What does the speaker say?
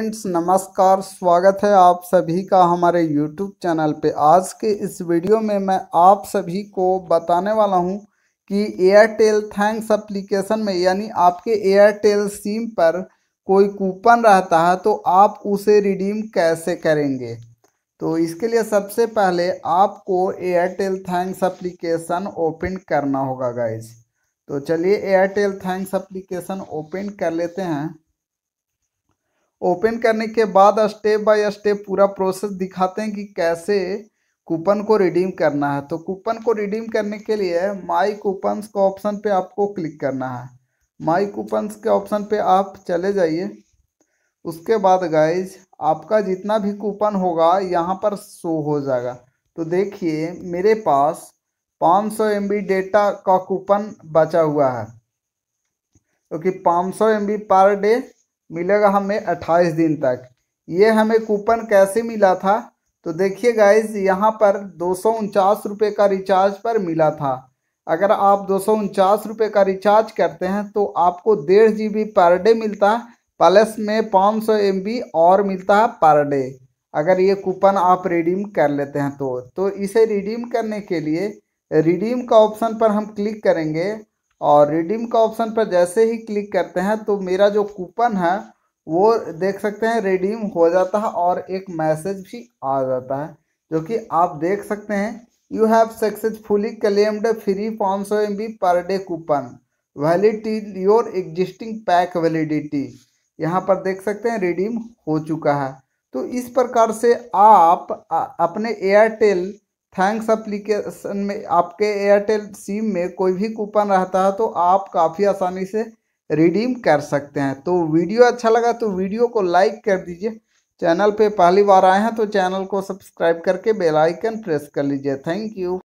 friends नमस्कार स्वागत है आप सभी का हमारे यूट्यूब चैनल पे आज के इस वीडियो में मैं आप सभी को बताने वाला हूं कि एयरटेल थैंक्स एप्लीकेशन में यानी आपके एयरटेल सिम पर कोई कूपन रहता है तो आप उसे रिडीम कैसे करेंगे तो इसके लिए सबसे पहले आपको एयरटेल थैंक्स एप्लीकेशन ओपन करना होगा गाइज तो चलिए एयरटेल थैंक्स एप्लीकेशन ओपन कर लेते हैं ओपन करने के बाद स्टेप बाय स्टेप पूरा प्रोसेस दिखाते हैं कि कैसे कूपन को रिडीम करना है तो कूपन को रिडीम करने के लिए माई कूपन्स को ऑप्शन पे आपको क्लिक करना है माई कूपन्स के ऑप्शन पे आप चले जाइए उसके बाद गाइज आपका जितना भी कूपन होगा यहाँ पर शो हो जाएगा तो देखिए मेरे पास 500 सौ डेटा का कूपन बचा हुआ है क्योंकि तो पाँच सौ पर डे मिलेगा हमें अट्ठाईस दिन तक ये हमें कूपन कैसे मिला था तो देखिए गाइज यहाँ पर दो सौ का रिचार्ज पर मिला था अगर आप दो सौ का रिचार्ज करते हैं तो आपको डेढ़ जी बी पर डे मिलता है प्लस में पाँच सौ एम बी और मिलता है पर डे अगर ये कूपन आप रिडीम कर लेते हैं तो तो इसे रिडीम करने के लिए रिडीम का ऑप्शन पर हम क्लिक करेंगे और रिडीम का ऑप्शन पर जैसे ही क्लिक करते हैं तो मेरा जो कूपन है वो देख सकते हैं रिडीम हो जाता है और एक मैसेज भी आ जाता है जो कि आप देख सकते हैं you have successfully claimed free पाँच सौ M B per day coupon validity your existing pack validity यहाँ पर देख सकते हैं रिडीम हो चुका है तो इस प्रकार से आप अपने एयरटेल थैंक्स अप्लीकेशन में आपके एयरटेल सिम में कोई भी कूपन रहता है तो आप काफ़ी आसानी से रिडीम कर सकते हैं तो वीडियो अच्छा लगा तो वीडियो को लाइक कर दीजिए चैनल पे पहली बार आए हैं तो चैनल को सब्सक्राइब करके बेल आइकन प्रेस कर लीजिए थैंक यू